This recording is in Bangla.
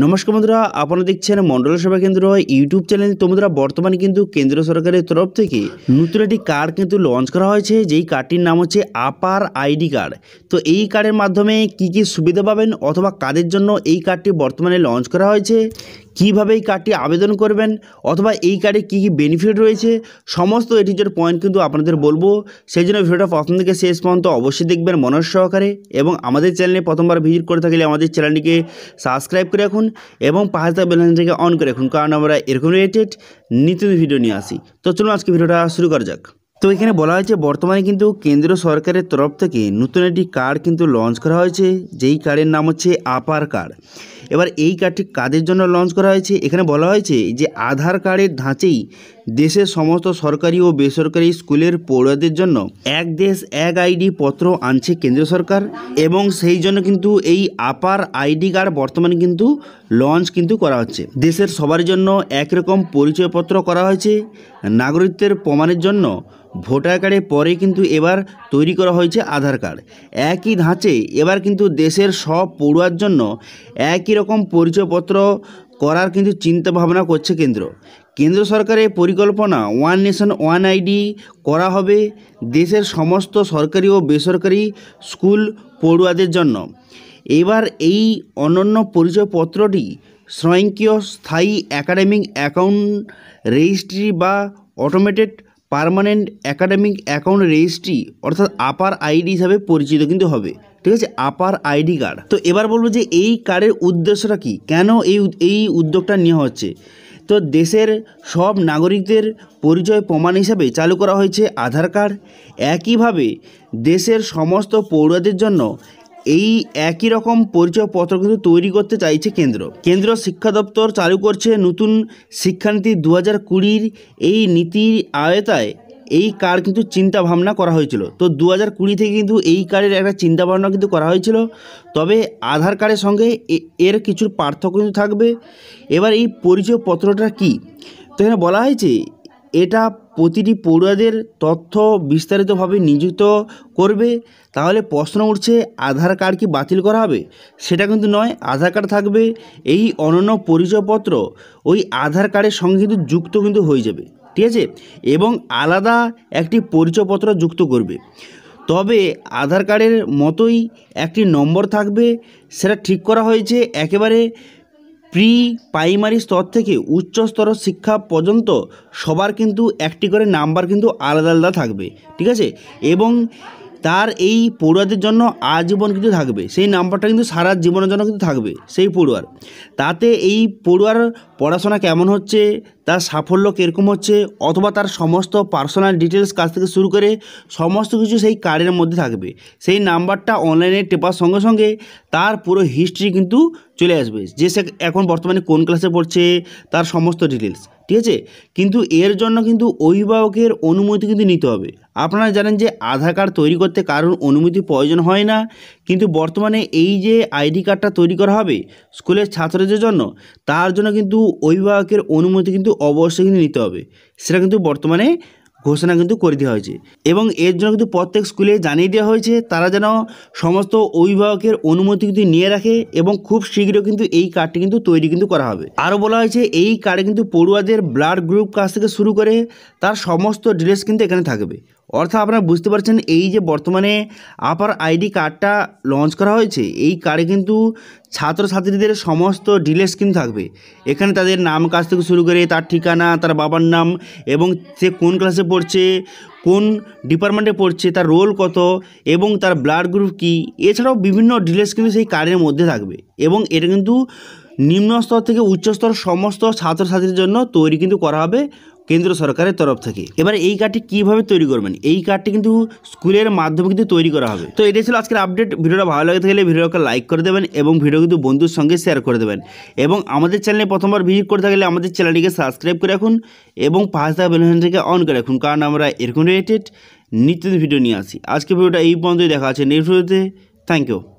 নমস্কার বন্ধুরা আপনারা দেখছেন মন্ডল সেবা কেন্দ্র ইউটিউব চ্যানেল তোমরা বর্তমানে কিন্তু কেন্দ্র সরকারের তরফ থেকে নতুন একটি কার্ড কিন্তু লঞ্চ করা হয়েছে যেই কার্ডটির নাম হচ্ছে আপার আইডি কার্ড তো এই কার্ডের মাধ্যমে কি কি সুবিধা পাবেন অথবা কাদের জন্য এই কার্ডটি বর্তমানে লঞ্চ করা হয়েছে কিভাবে এই কার্ডটি আবেদন করবেন অথবা এই কার্ডে কী কী বেনিফিট রয়েছে সমস্ত এটিজের পয়েন্ট কিন্তু আপনাদের বলবো সেই জন্য ভিডিওটা প্রথম থেকে শেষ পর্যন্ত অবশ্যই দেখবেন মনস সহকারে এবং আমাদের চ্যানেলে প্রথমবার ভিজিট করে থাকলে আমাদের চ্যানেলটিকে সাবস্ক্রাইব করে রাখুন রাখুন এবং পাঁচ হাজার ব্যালেন্সটাকে অন করে রাখুন কারণ আমরা এরকম রিলেটেড নিত্য ভিডিও নিয়ে আসি তো চলুন আজকে ভিডিওটা শুরু করা যাক তো এখানে বলা হয়েছে বর্তমানে কিন্তু কেন্দ্র সরকারের তরফ থেকে নতুন একটি কার্ড কিন্তু লঞ্চ করা হয়েছে যেই কার্ডের নাম হচ্ছে আপার কার্ড এবার এই কার্ডটি কাদের জন্য লঞ্চ করা হয়েছে এখানে বলা হয়েছে যে আধার কার্ডের ধাঁচেই দেশের সমস্ত সরকারি ও বেসরকারি স্কুলের পড়ুয়াদের জন্য এক দেশ এক আইডি পত্র আনছে কেন্দ্র সরকার এবং সেই জন্য কিন্তু এই আপার আইডি কার্ড বর্তমানে কিন্তু লঞ্চ কিন্তু করা হচ্ছে দেশের সবার জন্য একরকম পরিচয়পত্র করা হয়েছে নাগরিকদের প্রমাণের জন্য ভোটার কার্ডের পরে কিন্তু এবার তৈরি করা হয়েছে আধার কার্ড একই ধাঁচে এবার কিন্তু দেশের সব পড়ুয়ার জন্য একই রকম পরিচয়পত্র করার কিন্তু চিন্তা ভাবনা করছে কেন্দ্র কেন্দ্র সরকারের পরিকল্পনা ওয়ান নেশন ওয়ান আইডি করা হবে দেশের সমস্ত সরকারি ও বেসরকারি স্কুল পড়ুয়াদের জন্য এবার এই অনন্য পরিচয়পত্রটি স্বয়ংক্রিয় স্থায়ী একাডেমিক অ্যাকাউন্ট রেজিস্ট্রি বা automated permanent academic account registry অর্থাৎ আপার আইডি হিসাবে পরিচিত কিন্তু হবে ঠিক আছে আপার আইডি কার্ড তো এবার বলবো যে এই কার্ডের উদ্দেশ্যটা কি কেন এই এই উদ্যোগটা নেওয়া হচ্ছে তো দেশের সব নাগরিকদের পরিচয় প্রমাণ হিসাবে চালু করা হয়েছে আধার কার্ড একইভাবে দেশের সমস্ত পৌরাদের জন্য এই একই রকম পরিচয়পত্র কিন্তু তৈরি করতে চাইছে কেন্দ্র কেন্দ্র শিক্ষা দপ্তর চালু করছে নতুন শিক্ষানীতি দু হাজার কুড়ির এই নীতির আয়তায় এই কার কিন্তু চিন্তা ভাবনা করা হয়েছিল তো দু হাজার কুড়ি থেকে কিন্তু এই কার্ডের একটা চিন্তা ভাবনা কিন্তু করা হয়েছিল তবে আধার কার্ডের সঙ্গে এর কিছু পার্থক্য কিন্তু থাকবে এবার এই পরিচয়পত্রটা কি তো এখানে বলা হয়েছে এটা প্রতিটি পড়ুয়াদের তথ্য বিস্তারিতভাবে নিযুক্ত করবে তাহলে প্রশ্ন উঠছে আধার কার্ড কি বাতিল করা হবে সেটা কিন্তু নয় আধার কার্ড থাকবে এই অনন্য পরিচয়পত্র ওই আধার কার্ডের সঙ্গে কিন্তু যুক্ত কিন্তু হয়ে যাবে ঠিক আছে এবং আলাদা একটি পরিচয়পত্র যুক্ত করবে তবে আধার কার্ডের মতোই একটি নম্বর থাকবে সেটা ঠিক করা হয়েছে একেবারে প্রি প্রাইমারি স্তর থেকে স্তর শিক্ষা পর্যন্ত সবার কিন্তু একটি করে নাম্বার কিন্তু আলাদা আলাদা থাকবে ঠিক আছে এবং তার এই পড়ুয়াদের জন্য আজীবন কিন্তু থাকবে সেই নাম্বারটা কিন্তু সারা জীবনের জন্য কিন্তু থাকবে সেই পড়ুয়ার তাতে এই পড়ুয়ার পড়াশোনা কেমন হচ্ছে তার সাফল্য কীরকম হচ্ছে অথবা তার সমস্ত পার্সোনাল ডিটেলস কাজ থেকে শুরু করে সমস্ত কিছু সেই কার্ডের মধ্যে থাকবে সেই নাম্বারটা অনলাইনে টেপার সঙ্গে সঙ্গে তার পুরো হিস্ট্রি কিন্তু চলে আসবে যে সে এখন বর্তমানে কোন ক্লাসে পড়ছে তার সমস্ত ডিটেলস ঠিক আছে কিন্তু এর জন্য কিন্তু অভিভাবকের অনুমতি কিন্তু নিতে হবে আপনারা জানেন যে আধার কার্ড তৈরি করতে কারোর অনুমতি প্রয়োজন হয় না কিন্তু বর্তমানে এই যে আইডি কার্ডটা তৈরি করা হবে স্কুলের ছাত্রদের জন্য তার জন্য কিন্তু অভিভাবকের অনুমতি কিন্তু অবশ্যই কিন্তু নিতে হবে সেটা কিন্তু বর্তমানে ঘোষণা কিন্তু করে দেওয়া হয়েছে এবং এর জন্য কিন্তু প্রত্যেক স্কুলে জানিয়ে দেওয়া হয়েছে তারা যেন সমস্ত অভিভাবকের অনুমতি কিন্তু নিয়ে রাখে এবং খুব শীঘ্র কিন্তু এই কার্ডটি কিন্তু তৈরি কিন্তু করা হবে আরও বলা হয়েছে এই কার্ডে কিন্তু পড়ুয়াদের ব্লাড গ্রুপ কাছ থেকে শুরু করে তার সমস্ত ড্রেস কিন্তু এখানে থাকবে অর্থাৎ আপনারা বুঝতে পারছেন এই যে বর্তমানে আপার আইডি কার্ডটা লঞ্চ করা হয়েছে এই কার্ডে কিন্তু ছাত্রছাত্রীদের সমস্ত ডিটেলস কিন্তু থাকবে এখানে তাদের নাম কাজ থেকে শুরু করে তার ঠিকানা তার বাবার নাম এবং সে কোন ক্লাসে পড়ছে কোন ডিপার্টমেন্টে পড়ছে তার রোল কত এবং তার ব্লাড গ্রুপ কি এছাড়াও বিভিন্ন ডিটেলস কিন্তু সেই কার্ডের মধ্যে থাকবে এবং এটা কিন্তু নিম্ন স্তর থেকে উচ্চস্তর সমস্ত ছাত্রছাত্রীর জন্য তৈরি কিন্তু করা হবে কেন্দ্র সরকারের তরফ থেকে এবার এই কার্ডটি কীভাবে তৈরি করবেন এই কার্ডটি কিন্তু স্কুলের মাধ্যমে কিন্তু তৈরি করা হবে তো এটাই ছিল আজকের আপডেট ভিডিওটা ভালো লাগে থাকলে ভিডিওকে লাইক করে দেবেন এবং ভিডিও কিন্তু বন্ধুর সঙ্গে শেয়ার করে দেবেন এবং আমাদের চ্যানেলে প্রথমবার ভিজিট করে থাকলে আমাদের চ্যানেলটিকে সাবস্ক্রাইব করে রাখুন এবং পাঁচ টাকা থেকে অন করে রাখুন কারণ আমরা এরকম রিলেটেড নিত্য ভিডিও নিয়ে আসি আজকে ভিডিওটা এই পর্যন্তই দেখা আছে নেক্সট ভিডিওতে থ্যাংক ইউ